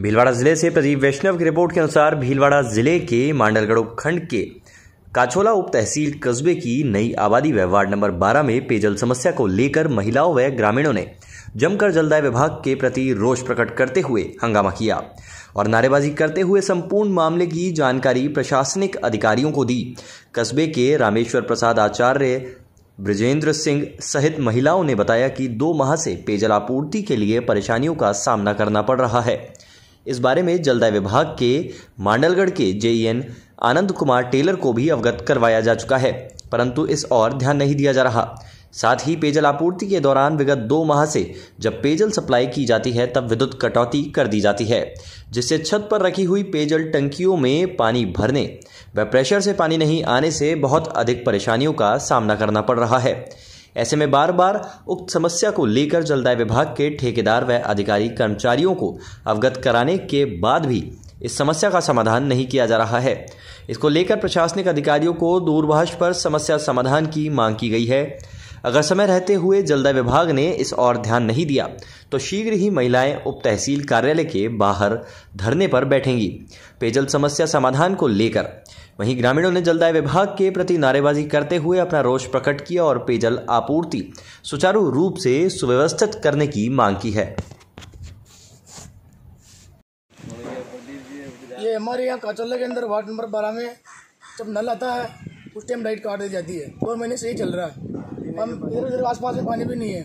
भीलवाड़ा ज़िले से प्रदीप वैष्णव की रिपोर्ट के अनुसार भीलवाड़ा ज़िले के मांडलगढ़ उपखंड के काछोला उप तहसील कस्बे की नई आबादी व वार्ड नंबर 12 में पेयजल समस्या को लेकर महिलाओं व ग्रामीणों ने जमकर जलदाय विभाग के प्रति रोष प्रकट करते हुए हंगामा किया और नारेबाजी करते हुए संपूर्ण मामले की जानकारी प्रशासनिक अधिकारियों को दी कस्बे के रामेश्वर प्रसाद आचार्य ब्रजेंद्र सिंह सहित महिलाओं ने बताया कि दो माह से पेयजल आपूर्ति के लिए परेशानियों का सामना करना पड़ रहा है इस बारे में जलदाय विभाग के मांडलगढ़ के जेईएन आनंद कुमार टेलर को भी अवगत करवाया जा चुका है परंतु इस और ध्यान नहीं दिया जा रहा साथ ही पेयजल आपूर्ति के दौरान विगत दो माह से जब पेयजल सप्लाई की जाती है तब विद्युत कटौती कर दी जाती है जिससे छत पर रखी हुई पेयजल टंकियों में पानी भरने व प्रेशर से पानी नहीं आने से बहुत अधिक परेशानियों का सामना करना पड़ रहा है ऐसे में बार बार उक्त समस्या को लेकर जलदाय विभाग के ठेकेदार व अधिकारी कर्मचारियों को अवगत कराने के बाद भी इस समस्या का समाधान नहीं किया जा रहा है इसको लेकर प्रशासनिक अधिकारियों को दूरभाष पर समस्या समाधान की मांग की गई है अगर समय रहते हुए जलदा विभाग ने इस और ध्यान नहीं दिया तो शीघ्र ही महिलाएं उप तहसील कार्यालय के बाहर धरने पर बैठेंगी पेयजल समस्या समाधान को लेकर वहीं ग्रामीणों ने जलदाय विभाग के प्रति नारेबाजी करते हुए अपना रोष प्रकट किया और पेयजल आपूर्ति सुचारू रूप से सुव्यवस्थित करने की मांग की है ये हमारे यहाँ काचौला के अंदर वार्ड नंबर बारह में जब नल आता है उस टाइम लाइट काट दी जाती है दो महीने से ही चल रहा है हम इधर आस पास में पानी भी नहीं है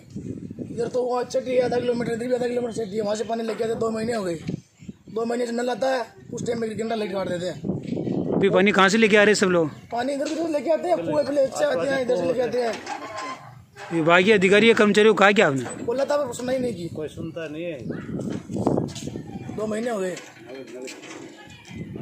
इधर तो वो अच्छा है आधा किलोमीटर इधर भी आधा किलोमीटर चट्टी है वहाँ से पानी लेके आते दो महीने हो गए दो महीने से नल आता है उस टाइम में घंटा लेके काट देते हैं अभी पानी कहाँ से लेके आ रहे हैं सब लोग पानी इधर उधर लेके आते हैं कुएं पे अच्छे आते हैं इधर से लेके आते हैं विभागीय अधिकारी या कर्मचारी को कहा क्या आपने बोला था सुनाई नहीं की कोई सुनता नहीं है दो महीने हो गए